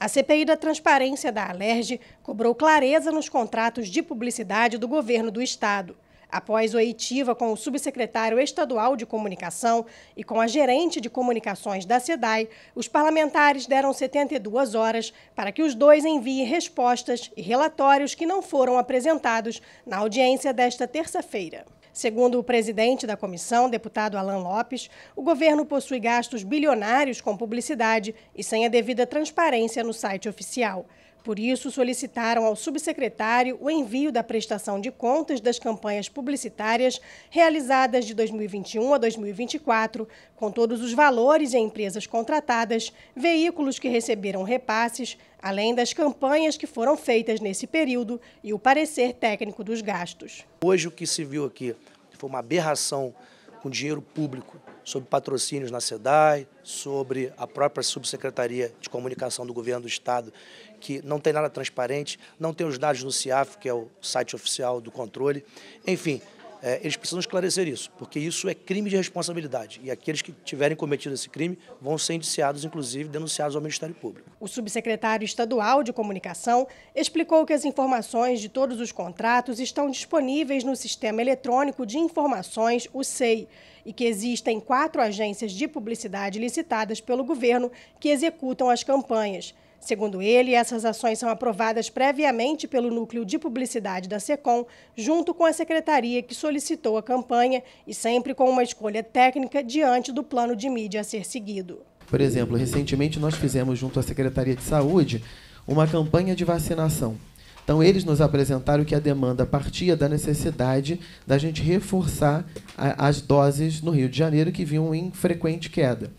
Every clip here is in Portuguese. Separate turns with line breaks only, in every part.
A CPI da transparência da Alerj cobrou clareza nos contratos de publicidade do governo do Estado. Após oitiva com o subsecretário estadual de comunicação e com a gerente de comunicações da SEDAI, os parlamentares deram 72 horas para que os dois enviem respostas e relatórios que não foram apresentados na audiência desta terça-feira. Segundo o presidente da comissão, deputado Alain Lopes, o governo possui gastos bilionários com publicidade e sem a devida transparência no site oficial. Por isso, solicitaram ao subsecretário o envio da prestação de contas das campanhas publicitárias realizadas de 2021 a 2024, com todos os valores em empresas contratadas, veículos que receberam repasses, além das campanhas que foram feitas nesse período e o parecer técnico dos gastos.
Hoje, o que se viu aqui foi uma aberração com dinheiro público sobre patrocínios na SEDAI, sobre a própria Subsecretaria de Comunicação do Governo do Estado que não tem nada transparente, não tem os dados no CIAF, que é o site oficial do controle. Enfim, é, eles precisam esclarecer isso, porque isso é crime de responsabilidade. E aqueles que tiverem cometido esse crime vão ser indiciados, inclusive denunciados ao Ministério Público.
O subsecretário estadual de Comunicação explicou que as informações de todos os contratos estão disponíveis no Sistema Eletrônico de Informações, o SEI, e que existem quatro agências de publicidade licitadas pelo governo que executam as campanhas. Segundo ele, essas ações são aprovadas previamente pelo núcleo de publicidade da SECOM, junto com a secretaria que solicitou a campanha e sempre com uma escolha técnica diante do plano de mídia a ser seguido.
Por exemplo, recentemente nós fizemos junto à Secretaria de Saúde uma campanha de vacinação. Então, eles nos apresentaram que a demanda partia da necessidade da gente reforçar as doses no Rio de Janeiro, que vinham em frequente queda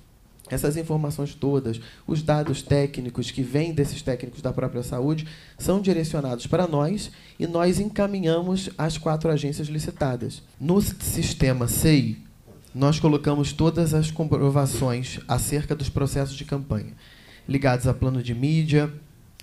essas informações todas, os dados técnicos que vêm desses técnicos da própria saúde, são direcionados para nós e nós encaminhamos as quatro agências licitadas. No sistema SEI, nós colocamos todas as comprovações acerca dos processos de campanha, ligados a plano de mídia,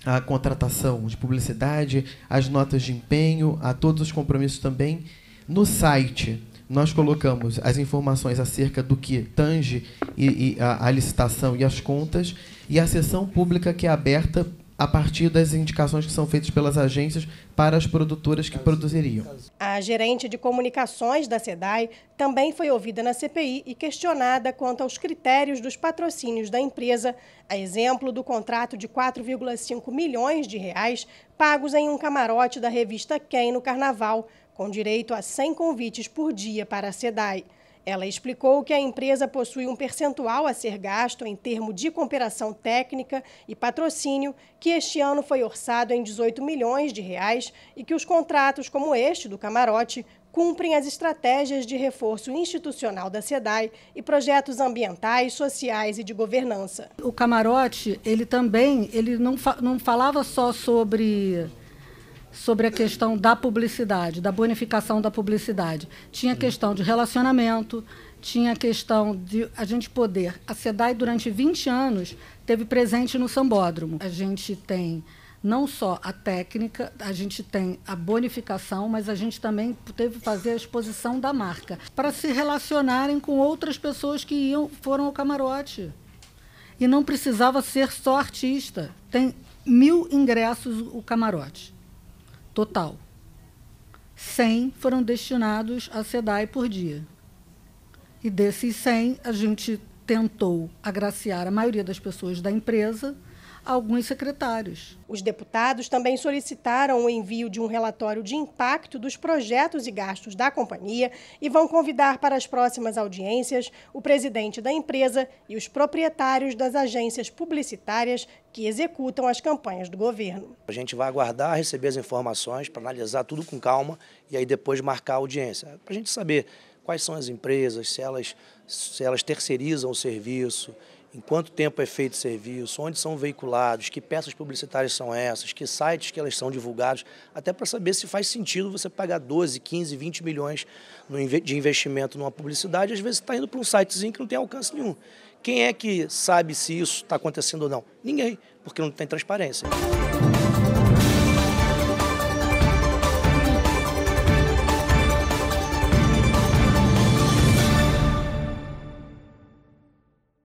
à contratação de publicidade, às notas de empenho, a todos os compromissos também. No site, nós colocamos as informações acerca do que tange e, e a, a, licitação e as contas e a sessão pública que é aberta a partir das indicações que são feitas pelas agências para as produtoras que produziriam.
A gerente de comunicações da SEDAI também foi ouvida na CPI e questionada quanto aos critérios dos patrocínios da empresa, a exemplo do contrato de 4,5 milhões de reais pagos em um camarote da revista Quem no Carnaval com direito a 100 convites por dia para a SEDAI. Ela explicou que a empresa possui um percentual a ser gasto em termo de cooperação técnica e patrocínio, que este ano foi orçado em 18 milhões de reais e que os contratos como este do camarote cumprem as estratégias de reforço institucional da SEDAI e projetos ambientais, sociais e de governança.
O camarote, ele também, ele não, fa não falava só sobre sobre a questão da publicidade, da bonificação da publicidade. Tinha questão de relacionamento, tinha a questão de a gente poder. A SEDAI, durante 20 anos, teve presente no sambódromo. A gente tem não só a técnica, a gente tem a bonificação, mas a gente também teve que fazer a exposição da marca para se relacionarem com outras pessoas que iam, foram ao camarote. E não precisava ser só artista. Tem mil ingressos o camarote total. 100 foram destinados a SEDAI por dia. E desses 100, a gente tentou agraciar a maioria das pessoas da empresa alguns secretários. Os deputados também solicitaram o envio de um relatório
de impacto dos projetos e gastos da companhia e vão convidar para as próximas audiências o presidente da empresa e os proprietários das agências publicitárias que executam as campanhas do governo.
A gente vai aguardar receber as informações para analisar tudo com calma e aí depois marcar a audiência, para a gente saber quais são as empresas, se elas, se elas terceirizam o serviço, em quanto tempo é feito o serviço, onde são veiculados, que peças publicitárias são essas, que sites que elas são divulgados, até para saber se faz sentido você pagar 12, 15, 20 milhões de investimento numa publicidade, às vezes está indo para um sitezinho que não tem alcance nenhum. Quem é que sabe se isso está acontecendo ou não? Ninguém, porque não tem transparência.